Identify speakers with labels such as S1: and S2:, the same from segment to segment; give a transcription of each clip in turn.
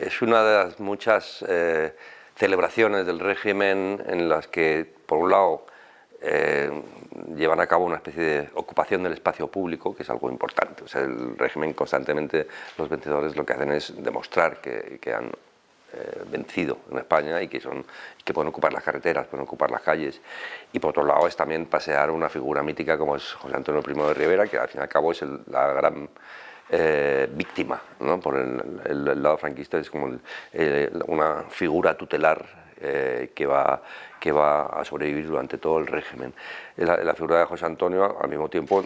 S1: es una de las muchas eh, celebraciones del régimen en las que, por un lado, eh, llevan a cabo una especie de ocupación del espacio público, que es algo importante. O sea, el régimen constantemente, los vencedores lo que hacen es demostrar que, han eh, vencido en España y que, son, que pueden ocupar las carreteras, pueden ocupar las calles. Y por otro lado es también pasear una figura mítica como es José Antonio I de Rivera, que al fin y al cabo es la gran eh, víctima, ¿no? por el, lado franquista es como eh, una figura tutelar eh, que va que va a sobrevivir durante todo el régimen. La, figura de José Antonio, al mismo tiempo,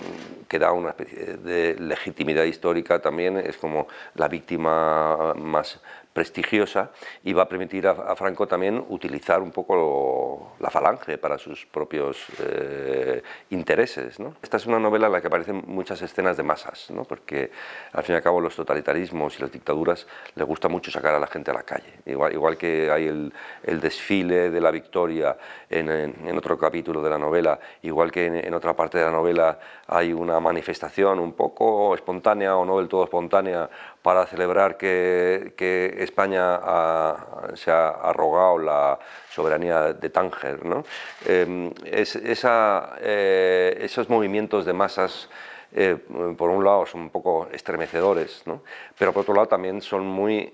S1: que da una especie de legitimidad histórica también, es como la víctima más prestigiosa y va a permitir a, Franco también utilizar un poco la falange para sus propios eh, intereses. Esta es una novela en la que aparecen muchas escenas de masas, porque al fin y al cabo los totalitarismos y las dictaduras les gusta mucho sacar a la gente a la calle, igual, igual que hay el desfile de la victoria en, otro capítulo de la novela, igual que en, otra parte de la novela hay una manifestación un poco espontánea o no del todo espontánea para celebrar que, España se ha arrogado la soberanía de Tánger. Em, eh, esos movimientos de masas eh, por un lado son un poco estremecedores, pero por otro lado también son muy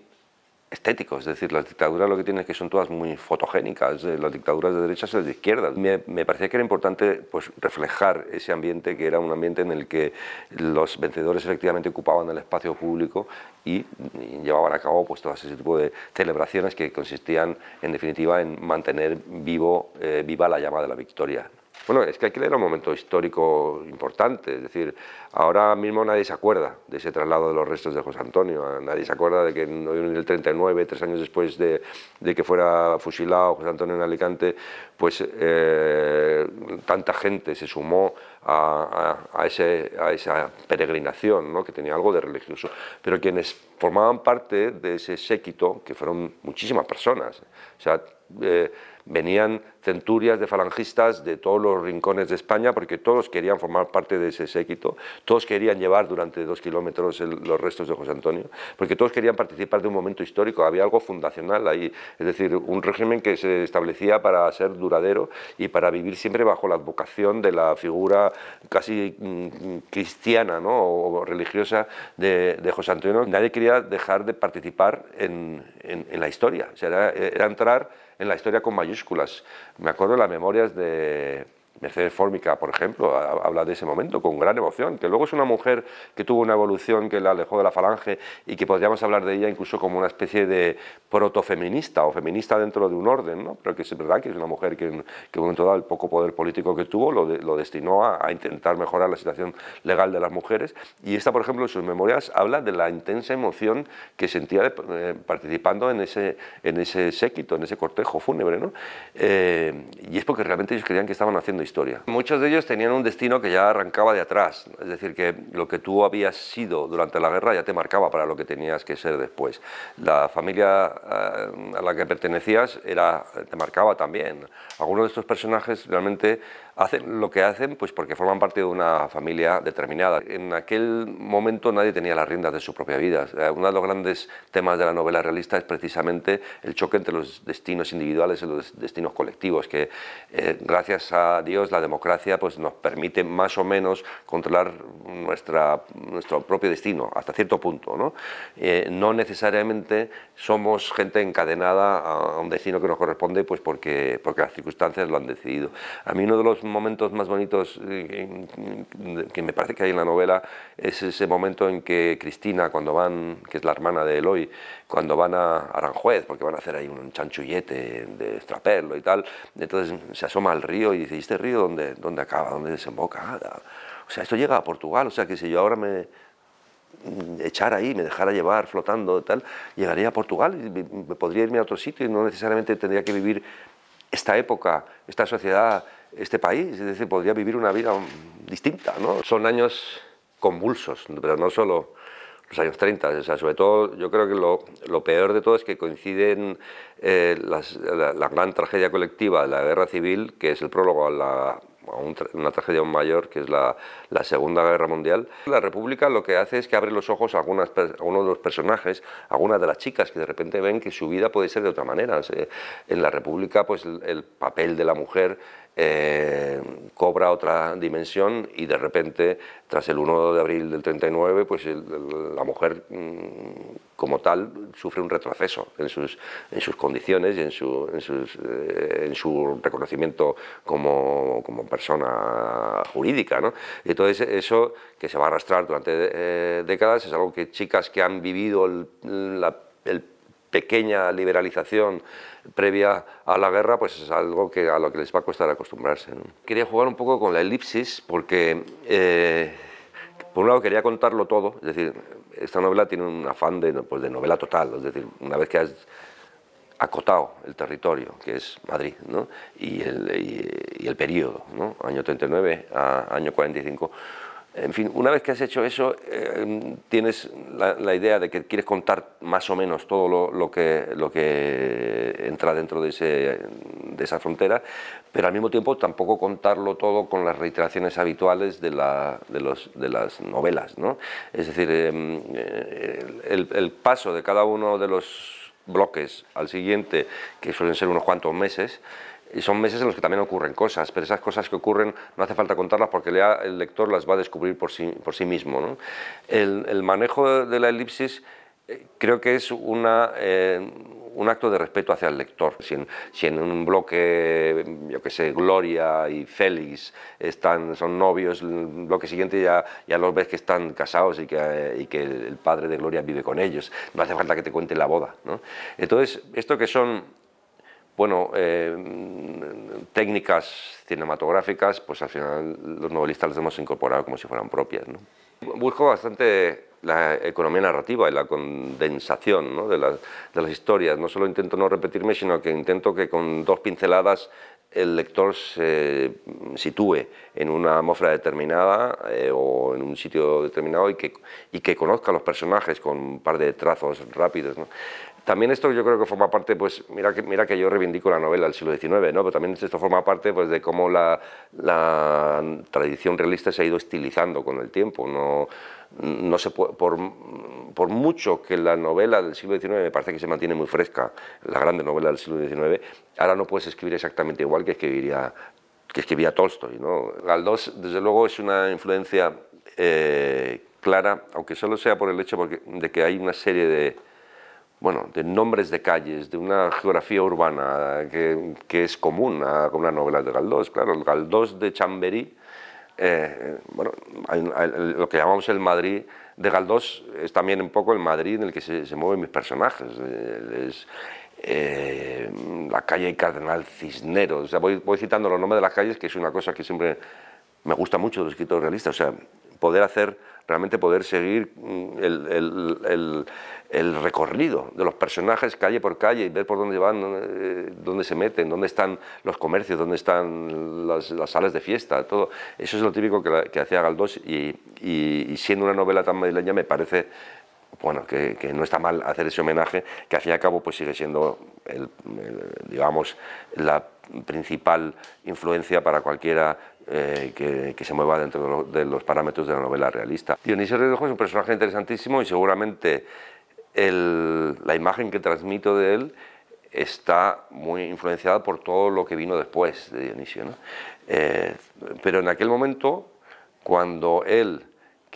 S1: estético, es decir, las dictaduras lo que tienen es que son todas muy fotogénicas, eh, las dictaduras de derechas y de izquierdas. Me, parecía que era importante pues, reflejar ese ambiente que era un ambiente en el que los vencedores efectivamente ocupaban el espacio público y, llevaban a cabo pues, todo ese tipo de celebraciones que consistían en definitiva en mantener vivo, eh, viva la llama de la victoria. Bueno, es que hay era un momento histórico importante, es decir, ahora mismo nadie se acuerda de ese traslado de los restos de José Antonio, nadie se acuerda de que en el 39, tres años después de, que fuera fusilado José Antonio en Alicante, pues eh, tanta gente se sumó a, ese, a esa peregrinación, ¿no? que tenía algo de religioso, pero quienes formaban parte de ese séquito, que fueron muchísimas personas, o sea, eh, venían centurias de falangistas de todos los rincones de España, porque todos querían formar parte de ese séquito, todos querían llevar durante dos kilómetros los restos de José Antonio, porque todos querían participar de un momento histórico, había algo fundacional ahí, es decir, un régimen que se establecía para ser duradero y para vivir siempre bajo la advocación de la figura casi mm, cristiana o, religiosa de, José Antonio. Nadie quería dejar de participar en, la historia, era entrar en la historia con mayúsculas. Me acuerdo las memorias de Mercedes Fórmica, por ejemplo, habla de ese momento con gran emoción, que luego es una mujer que tuvo una evolución que la alejó de la falange y que podríamos hablar de ella incluso como una especie de protofeminista o feminista dentro de un orden, ¿no? pero que es verdad que es una mujer que en, que un momento dado el poco poder político que tuvo lo, destinó a, intentar mejorar la situación legal de las mujeres y esta, por ejemplo, en sus memorias habla de la intensa emoción que sentía eh, participando en ese, en ese séquito, en ese cortejo fúnebre. ¿no? Eh, y es porque realmente ellos creían que estaban haciendo historia. Muchos de ellos tenían un destino que ya arrancaba de atrás, es decir, que lo que tú habías sido durante la guerra ya te marcaba para lo que tenías que ser después. La familia eh, a la que pertenecías era, te marcaba también. Algunos de estos personajes realmente hacen lo que hacen pues porque forman parte de una familia determinada. En aquel momento nadie tenía las riendas de su propia vida. Uno de los grandes temas de la novela realista es precisamente el choque entre los destinos individuales y los destinos colectivos, que eh, gracias a Dios la democracia pues, nos permite más o menos controlar nuestra, nuestro propio destino, hasta cierto punto. ¿no? Eh, no necesariamente somos gente encadenada a un destino que nos corresponde pues porque, porque las circunstancias lo han decidido. A mí uno de los momentos más bonitos eh, que me parece que hay en la novela es ese momento en que Cristina, cuando van, que es la hermana de Eloy, cuando van a Aranjuez, porque van a hacer ahí un chanchullete de extrapelo y tal, entonces se asoma al río y dice, ¿y este río dónde, dónde acaba? ¿Dónde desemboca? O sea, esto llega a Portugal, o sea, que si yo ahora me, mm, echara ahí, me dejara llevar flotando, y tal, llegaría a Portugal y podría irme a otro sitio y no necesariamente tendría que vivir esta época, esta sociedad este país, es decir, podría vivir una vida distinta, ¿no? Son años convulsos, pero no solo los años 30, sobre todo yo creo que lo, peor de todo es que coinciden eh, la, gran tragedia colectiva de la guerra civil, que es el prólogo a la, a una tragedia aún mayor, que es la, Segunda Guerra Mundial. La República lo que hace es que abre los ojos a, algunas, uno de los personajes, a algunas de las chicas que de repente ven que su vida puede ser de otra manera. En la República, pues el, papel de la mujer eh, otra dimensión y de repente, tras el 1 de abril del 39, pues la mujer mm, como tal sufre un retroceso en sus, en sus condiciones y en su, en, eh, su reconocimiento como, persona jurídica. ¿no? Entonces eso que se va a arrastrar durante eh, décadas es algo que chicas que han vivido el pequeña liberalización previa a la guerra, pues es algo que a lo que les va a costar acostumbrarse. Quería jugar un poco con la elipsis porque, eh, por un lado, quería contarlo todo, es decir, esta novela tiene un afán pues, de, novela total, es decir, una vez que has acotado el territorio, que es Madrid, ¿no? y, el, y, periodo, año 39 a año 45, en fin, una vez que has hecho eso, em, tienes la, idea de que quieres contar más o menos todo lo, que, entra dentro de, esa frontera, pero al mismo tiempo tampoco contarlo todo con las reiteraciones habituales de, las novelas. ¿no? Es decir, em, eh, el paso de cada uno de los bloques al siguiente, que suelen ser unos cuantos meses, y son meses en los que también ocurren cosas, pero esas cosas que ocurren no hace falta contarlas porque el lector las va a descubrir por sí, por sí mismo. El, el, manejo de la elipsis eh, creo que es una, eh, un acto de respeto hacia el lector. Si en, un bloque, yo que sé, Gloria y Félix están, son novios, el bloque siguiente ya, ya los ves que están casados y que, y que el padre de Gloria vive con ellos. No hace falta que te cuente la boda. ¿no? Entonces, esto que son bueno, eh, técnicas cinematográficas, pues al final los novelistas las hemos incorporado como si fueran propias. Busco bastante la economía narrativa y la condensación de, las, historias. No solo intento no repetirme, sino que intento que con dos pinceladas el lector se sitúe en una atmósfera determinada eh, o en un sitio determinado y que, y que conozca los personajes con un par de trazos rápidos. También esto yo creo que forma parte, pues mira que, mira que yo reivindico la novela del siglo XIX, ¿no? pero también esto forma parte pues, de cómo la, tradición realista se ha ido estilizando con el tiempo. No, no se por, por, mucho que la novela del siglo XIX me parece que se mantiene muy fresca, la grande novela del siglo XIX, ahora no puedes escribir exactamente igual que que escribía Tolstoy. ¿no? Galdós, desde luego, es una influencia eh, clara, aunque solo sea por el hecho de que hay una serie de bueno, de nombres de calles, de una geografía urbana que, es común a las novelas de Galdós. Claro, el Galdós de Chamberí, eh, bueno, lo que llamamos el Madrid de Galdós es también un poco el Madrid en el que se, mueven mis personajes. Eh, es, eh, la calle Cardenal Cisneros, o sea, voy, voy citando los nombres de las calles, que es una cosa que siempre me gusta mucho de los escritores realistas poder hacer, realmente poder seguir mm, el, recorrido de los personajes calle por calle y ver por dónde van, eh, dónde, se meten, dónde están los comercios, dónde están las, las salas de fiesta, todo. Eso es lo típico que, hacía Galdós y, y, y, siendo una novela tan madrileña me parece bueno, que, no está mal hacer ese homenaje, que al fin y al cabo pues sigue siendo, digamos, la principal influencia para cualquiera eh, que, se mueva dentro de, los parámetros de la novela realista. Dionisio Redojo es un personaje interesantísimo y seguramente la imagen que transmito de él está muy influenciada por todo lo que vino después de Dionisio. Eh, pero en aquel momento, cuando él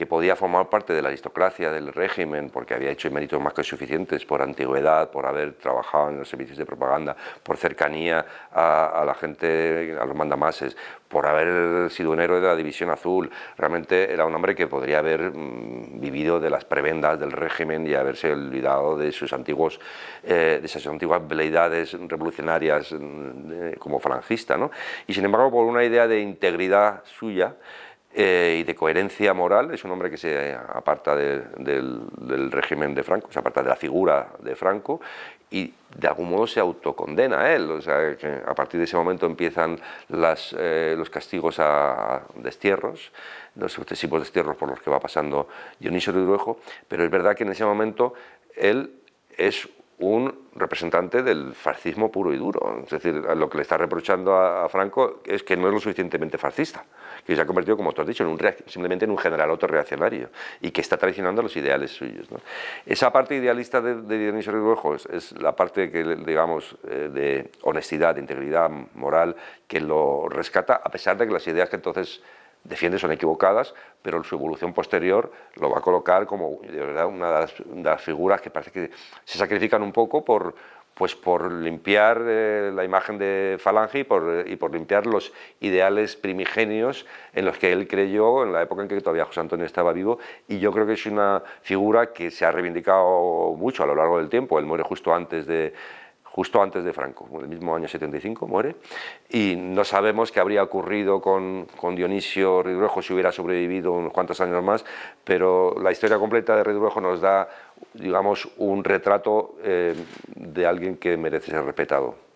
S1: que podía formar parte de la aristocracia, del régimen, porque había hecho méritos más que suficientes por antigüedad, por haber trabajado en los servicios de propaganda, por cercanía a, la gente, a los mandamases, por haber sido un héroe de la División Azul. Realmente era un hombre que podría haber mm, vivido de las prebendas del régimen y haberse olvidado de sus antiguos, eh, de antiguas veleidades revolucionarias mm, como falangista. ¿no? Y sin embargo, por una idea de integridad suya, eh, y de coherencia moral. Es un hombre que se aparta del, régimen de Franco, se aparta de la figura de Franco y de algún modo se autocondena a él. O sea, a partir de ese momento empiezan las, eh, los castigos a, destierros, los sucesivos destierros por los que va pasando Dionisio de Uruejo, pero es verdad que en ese momento él es un representante del fascismo puro y duro. Es decir, lo que le está reprochando a, Franco es que no es lo suficientemente fascista, que se ha convertido, como tú has dicho, un simplemente en un general autorreaccionario y que está traicionando los ideales suyos. Esa parte idealista de, Dionisio es la parte que, digamos, eh, de honestidad, de integridad moral, que lo rescata, a pesar de que las ideas que entonces defiende son equivocadas, pero su evolución posterior lo va a colocar como de verdad, una de las, figuras que parece que se sacrifican un poco por, pues, por limpiar eh, la imagen de Falange y por, y por, limpiar los ideales primigenios en los que él creyó en la época en que todavía José Antonio estaba vivo. Y yo creo que es una figura que se ha reivindicado mucho a lo largo del tiempo. Él muere justo antes de, justo antes de Franco, en el mismo año 75 muere, y no sabemos qué habría ocurrido con, Dionisio Ridruejo si hubiera sobrevivido unos cuantos años más, pero la historia completa de Ridruejo nos da, digamos, un retrato eh, de alguien que merece ser respetado.